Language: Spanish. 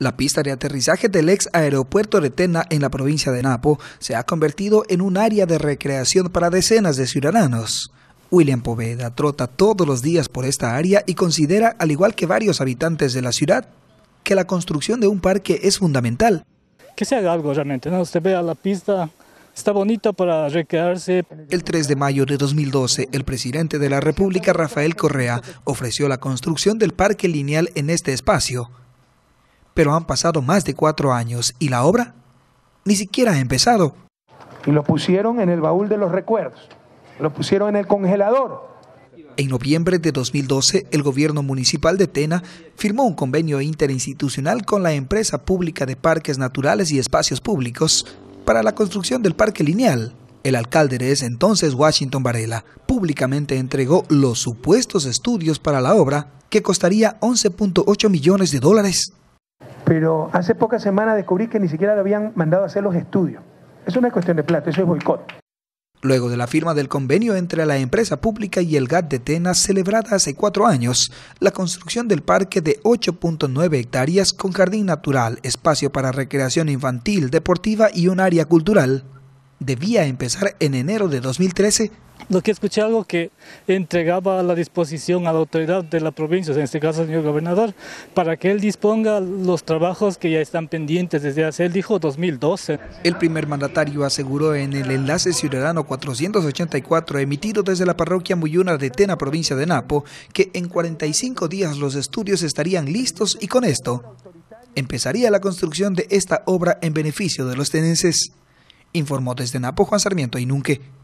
La pista de aterrizaje del ex aeropuerto de Tena en la provincia de Napo se ha convertido en un área de recreación para decenas de ciudadanos. William Poveda trota todos los días por esta área y considera, al igual que varios habitantes de la ciudad, que la construcción de un parque es fundamental. Que se haga algo realmente, ¿no? usted vea la pista, está bonita para recrearse. El 3 de mayo de 2012, el presidente de la República, Rafael Correa, ofreció la construcción del parque lineal en este espacio pero han pasado más de cuatro años y la obra ni siquiera ha empezado. Y lo pusieron en el baúl de los recuerdos, lo pusieron en el congelador. En noviembre de 2012, el gobierno municipal de Tena firmó un convenio interinstitucional con la empresa pública de parques naturales y espacios públicos para la construcción del parque lineal. El alcalde de ese entonces, Washington Varela, públicamente entregó los supuestos estudios para la obra, que costaría 11.8 millones de dólares. Pero hace pocas semanas descubrí que ni siquiera le habían mandado a hacer los estudios. Es una cuestión de plata, eso es boicot. Luego de la firma del convenio entre la empresa pública y el GAT de Tena celebrada hace cuatro años, la construcción del parque de 8.9 hectáreas con jardín natural, espacio para recreación infantil, deportiva y un área cultural debía empezar en enero de 2013 lo que escuché algo que entregaba a la disposición a la autoridad de la provincia, en este caso el señor gobernador, para que él disponga los trabajos que ya están pendientes desde hace, él dijo, 2012. El primer mandatario aseguró en el enlace ciudadano 484 emitido desde la parroquia Muyuna de Tena, provincia de Napo, que en 45 días los estudios estarían listos y con esto empezaría la construcción de esta obra en beneficio de los tenenses. Informó desde Napo Juan Sarmiento Inunque.